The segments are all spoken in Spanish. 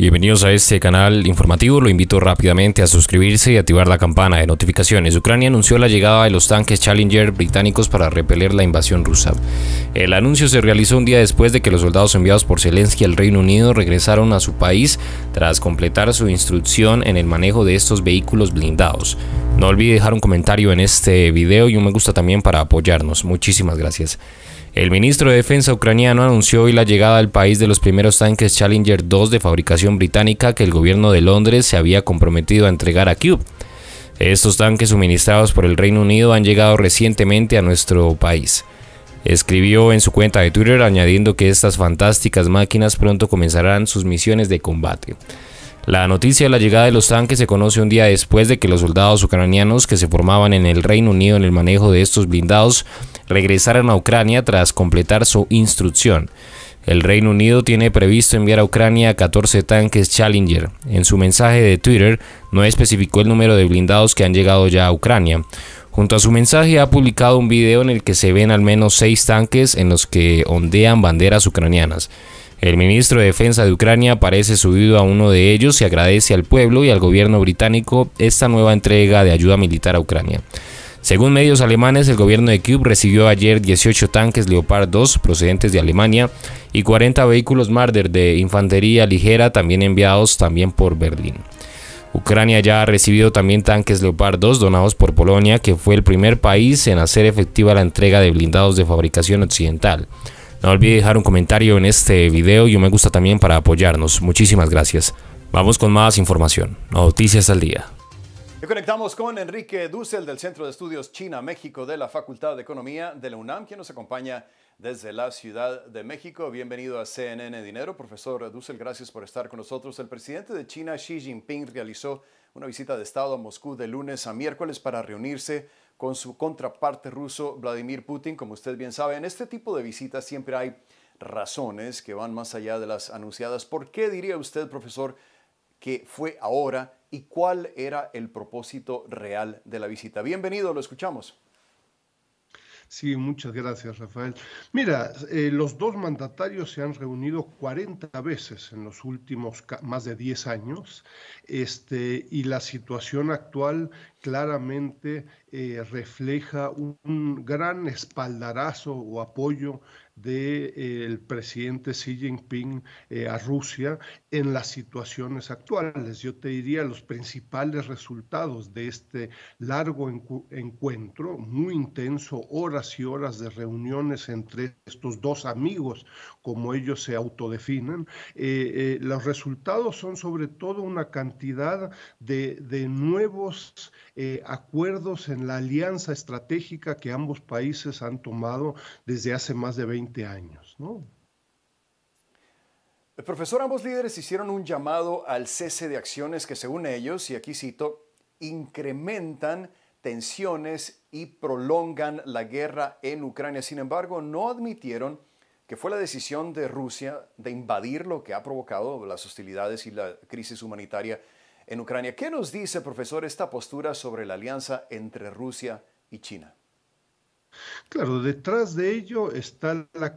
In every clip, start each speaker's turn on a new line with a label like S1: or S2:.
S1: Bienvenidos a este canal informativo. Lo invito rápidamente a suscribirse y activar la campana de notificaciones. Ucrania anunció la llegada de los tanques Challenger británicos para repeler la invasión rusa. El anuncio se realizó un día después de que los soldados enviados por Zelensky al Reino Unido regresaron a su país tras completar su instrucción en el manejo de estos vehículos blindados. No olvide dejar un comentario en este video y un me gusta también para apoyarnos. Muchísimas gracias. El ministro de Defensa ucraniano anunció hoy la llegada al país de los primeros tanques Challenger 2 de fabricación británica que el gobierno de Londres se había comprometido a entregar a Cube. Estos tanques suministrados por el Reino Unido han llegado recientemente a nuestro país. Escribió en su cuenta de Twitter añadiendo que estas fantásticas máquinas pronto comenzarán sus misiones de combate. La noticia de la llegada de los tanques se conoce un día después de que los soldados ucranianos que se formaban en el Reino Unido en el manejo de estos blindados regresaran a Ucrania tras completar su instrucción. El Reino Unido tiene previsto enviar a Ucrania 14 tanques Challenger. En su mensaje de Twitter no especificó el número de blindados que han llegado ya a Ucrania. Junto a su mensaje ha publicado un video en el que se ven al menos 6 tanques en los que ondean banderas ucranianas. El ministro de Defensa de Ucrania parece subido a uno de ellos y agradece al pueblo y al gobierno británico esta nueva entrega de ayuda militar a Ucrania. Según medios alemanes, el gobierno de Kiev recibió ayer 18 tanques Leopard 2 procedentes de Alemania y 40 vehículos Marder de infantería ligera también enviados también por Berlín. Ucrania ya ha recibido también tanques Leopard 2 donados por Polonia, que fue el primer país en hacer efectiva la entrega de blindados de fabricación occidental. No olvide dejar un comentario en este video y un me gusta también para apoyarnos. Muchísimas gracias. Vamos con más información. Noticias al día.
S2: Y conectamos con Enrique Dussel del Centro de Estudios China-México de la Facultad de Economía de la UNAM, quien nos acompaña desde la Ciudad de México. Bienvenido a CNN Dinero. Profesor Dussel, gracias por estar con nosotros. El presidente de China, Xi Jinping, realizó una visita de Estado a Moscú de lunes a miércoles para reunirse con su contraparte ruso Vladimir Putin. Como usted bien sabe, en este tipo de visitas siempre hay razones que van más allá de las anunciadas. ¿Por qué diría usted, profesor, que fue ahora y cuál era el propósito real de la visita? Bienvenido, lo escuchamos.
S3: Sí, muchas gracias, Rafael. Mira, eh, los dos mandatarios se han reunido 40 veces en los últimos más de 10 años este, y la situación actual claramente eh, refleja un, gran espaldarazo o apoyo del de, eh, presidente Xi Jinping eh, a Rusia en las situaciones actuales. Yo te diría los principales resultados de este largo encuentro, muy intenso, horas y horas de reuniones entre estos dos amigos, como ellos se autodefinen. Eh, los resultados son sobre todo una cantidad de, de nuevos acuerdos en la alianza estratégica que ambos países han tomado desde hace más de 20 años, ¿no?
S2: El profesor, ambos líderes hicieron un llamado al cese de acciones que según ellos, y aquí cito, incrementan tensiones y prolongan la guerra en Ucrania. Sin embargo, no admitieron que fue la decisión de Rusia de invadir lo que ha provocado las hostilidades y la crisis humanitaria en Ucrania. ¿Qué nos dice, profesor, esta postura sobre la alianza entre Rusia y China?
S3: Claro, detrás de ello está la,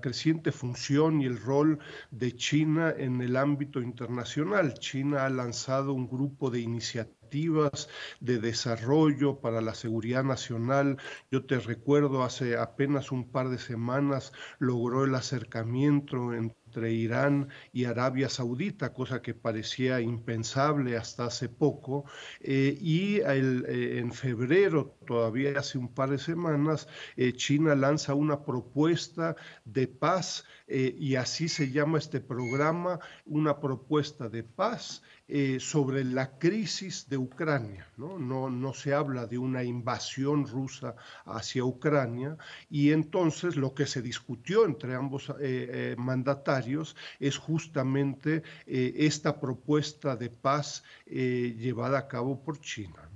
S3: creciente función y el rol de China en el ámbito internacional. China ha lanzado un grupo de iniciativas de desarrollo para la seguridad nacional. Yo te recuerdo, hace apenas un par de semanas logró el acercamiento entre Irán y Arabia Saudita, cosa que parecía impensable hasta hace poco, eh, y eh, en febrero, todavía hace un par de semanas, eh, China lanza una propuesta de paz eh, y así se llama este programa, una propuesta de paz eh, sobre la crisis de Ucrania. ¿no? se habla de una invasión rusa hacia Ucrania y entonces lo que se discutió entre ambos eh, mandatarios es justamente esta propuesta de paz llevada a cabo por China.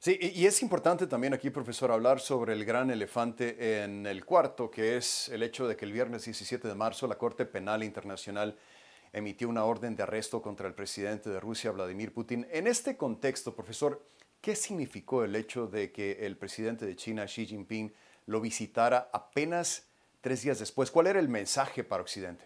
S2: Sí, y es importante también aquí, profesor, hablar sobre el gran elefante en el cuarto, que es el hecho de que el viernes 17 de marzo la Corte Penal Internacional emitió una orden de arresto contra el presidente de Rusia, Vladimir Putin. En este contexto, profesor, ¿qué significó el hecho de que el presidente de China, Xi Jinping, lo visitara apenas tres días después? ¿Cuál era el mensaje para Occidente?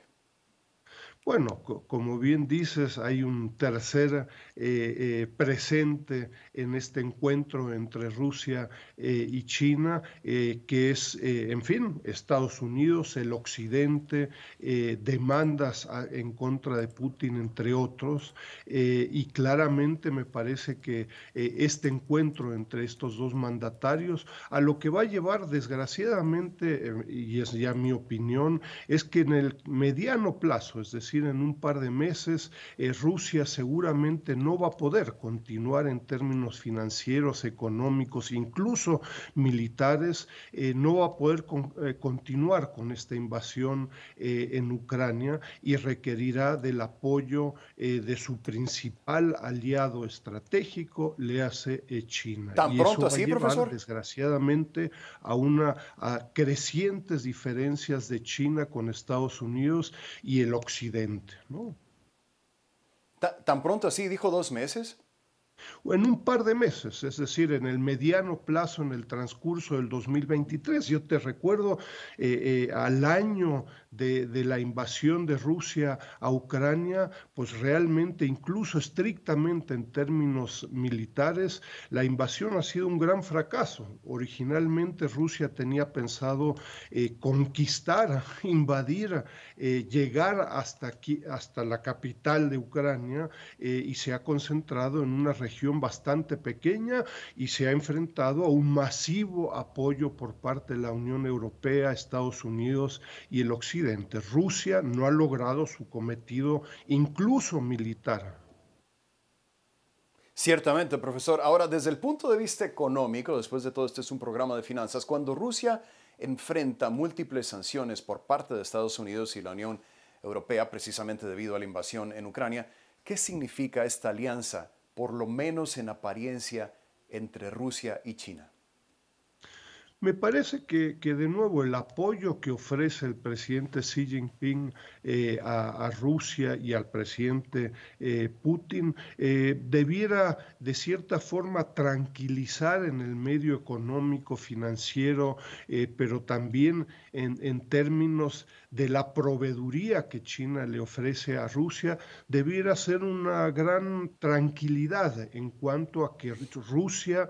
S3: Bueno, como bien dices, hay un tercer eh, eh, presente en este encuentro entre Rusia eh, y China, que es, en fin, Estados Unidos, el Occidente, demandas ah, en contra de Putin, entre otros, y claramente me parece que este encuentro entre estos dos mandatarios, a lo que va a llevar, desgraciadamente, y es ya mi opinión, es que en el mediano plazo, es decir, en un par de meses, eh, Rusia seguramente no va a poder continuar en términos financieros, económicos, incluso militares, eh, no va a poder eh, continuar con esta invasión en Ucrania y requerirá del apoyo de su principal aliado estratégico, le hace China. y pronto eso va llevar, profesor? Desgraciadamente, a una a crecientes diferencias de China con Estados Unidos y el occidente
S2: ¿Tan pronto así dijo dos meses?
S3: en un par de meses, es decir, en el mediano plazo, en el transcurso del 2023. Yo te recuerdo eh, eh, al año de, la invasión de Rusia a Ucrania, pues realmente, incluso estrictamente en términos militares, la invasión ha sido un gran fracaso. Originalmente Rusia tenía pensado eh, conquistar, invadir, llegar hasta, hasta la capital de Ucrania y se ha concentrado en una región bastante pequeña y se ha enfrentado a un masivo apoyo por parte de la Unión Europea, Estados Unidos y el Occidente. Rusia no ha logrado su cometido incluso militar.
S2: Ciertamente, profesor. Ahora, desde el punto de vista económico, después de todo este es un programa de finanzas, cuando Rusia enfrenta múltiples sanciones por parte de Estados Unidos y la Unión Europea, precisamente debido a la invasión en Ucrania, ¿qué significa esta alianza por lo menos en apariencia, entre Rusia y China.
S3: Me parece que, de nuevo el apoyo que ofrece el presidente Xi Jinping eh, a, Rusia y al presidente eh, Putin eh, debiera de cierta forma tranquilizar en el medio económico, financiero, pero también en términos de la proveeduría que China le ofrece a Rusia, debiera ser una gran tranquilidad en cuanto a que Rusia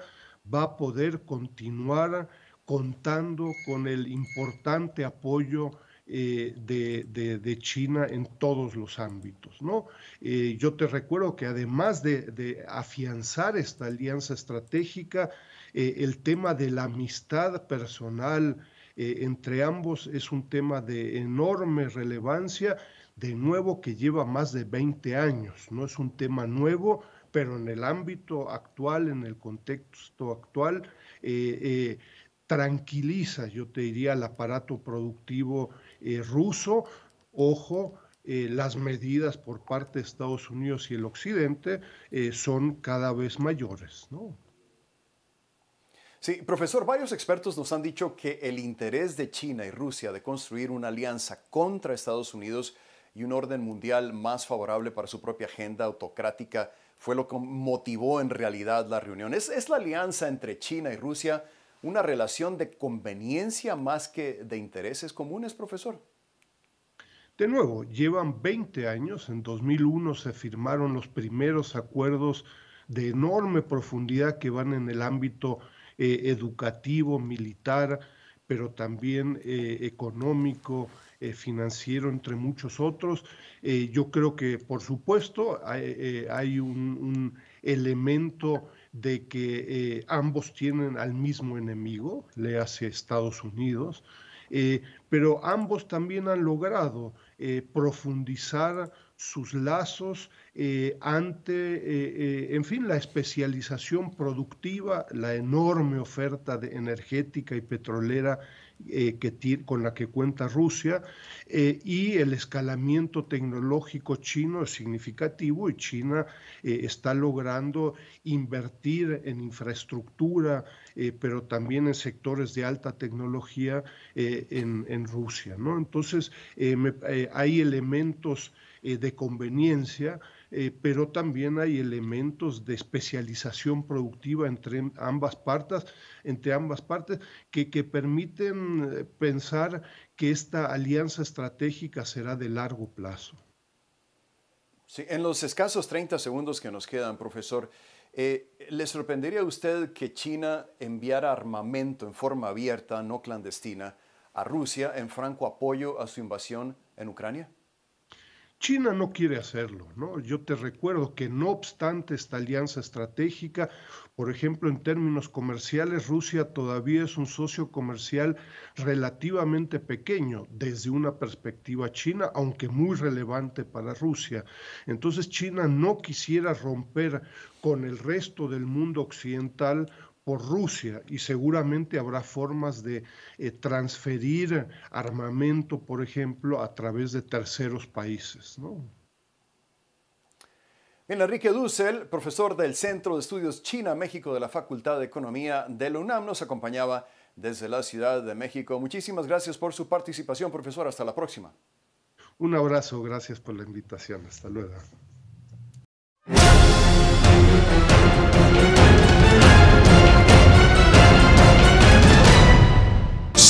S3: va a poder continuar contando con el importante apoyo eh, de, China en todos los ámbitos. ¿no? Eh, yo te recuerdo que además de, afianzar esta alianza estratégica, eh, el tema de la amistad personal entre ambos es un tema de enorme relevancia, de nuevo que lleva más de 20 años, no es un tema nuevo, pero en el ámbito actual, en el contexto actual, tranquiliza, yo te diría, el aparato productivo eh, ruso. Ojo, eh, las medidas por parte de Estados Unidos y el Occidente eh, son cada vez mayores.
S2: Sí, profesor, varios expertos nos han dicho que el interés de China y Rusia de construir una alianza contra Estados Unidos y un orden mundial más favorable para su propia agenda autocrática fue lo que motivó en realidad la reunión. ¿Es, es la alianza entre China y Rusia una relación de conveniencia más que de intereses comunes, profesor? De nuevo,
S3: llevan 20 años, en 2001 se firmaron los primeros acuerdos de enorme profundidad que van en el ámbito eh, educativo, militar, pero también eh, económico, eh, financiero, entre muchos otros. yo creo que, por supuesto, hay, un, un, elemento de que eh, ambos tienen al mismo enemigo, le hace Estados Unidos, eh, pero ambos también han logrado eh, profundizar sus lazos ante, en fin, la especialización productiva, la enorme oferta de energética y petrolera eh, con la que cuenta Rusia eh, y el escalamiento tecnológico chino es significativo y China eh, está logrando invertir en infraestructura, pero también en sectores de alta tecnología en, Rusia. Entonces, hay elementos de conveniencia eh, pero también hay elementos de especialización productiva entre ambas partes, entre ambas partes que, permiten eh, pensar que esta alianza estratégica será de largo plazo.
S2: en los escasos 30 segundos que nos quedan, profesor, eh, ¿le sorprendería a usted que China enviara armamento en forma abierta, no clandestina, a Rusia en franco apoyo a su invasión en Ucrania?
S3: China no quiere hacerlo, ¿no? Yo te recuerdo que no obstante esta alianza estratégica, por ejemplo, en términos comerciales, Rusia todavía es un socio comercial relativamente pequeño desde una perspectiva china, aunque muy relevante para Rusia. Entonces China no quisiera romper con el resto del mundo occidental por Rusia y seguramente habrá formas de eh, transferir armamento, por ejemplo, a través de terceros países.
S2: Enrique Dussel, profesor del Centro de Estudios China-México de la Facultad de Economía de la UNAM, nos acompañaba desde la Ciudad de México. Muchísimas gracias por su participación, profesor. Hasta la próxima.
S3: Un abrazo, gracias por la invitación. Hasta luego.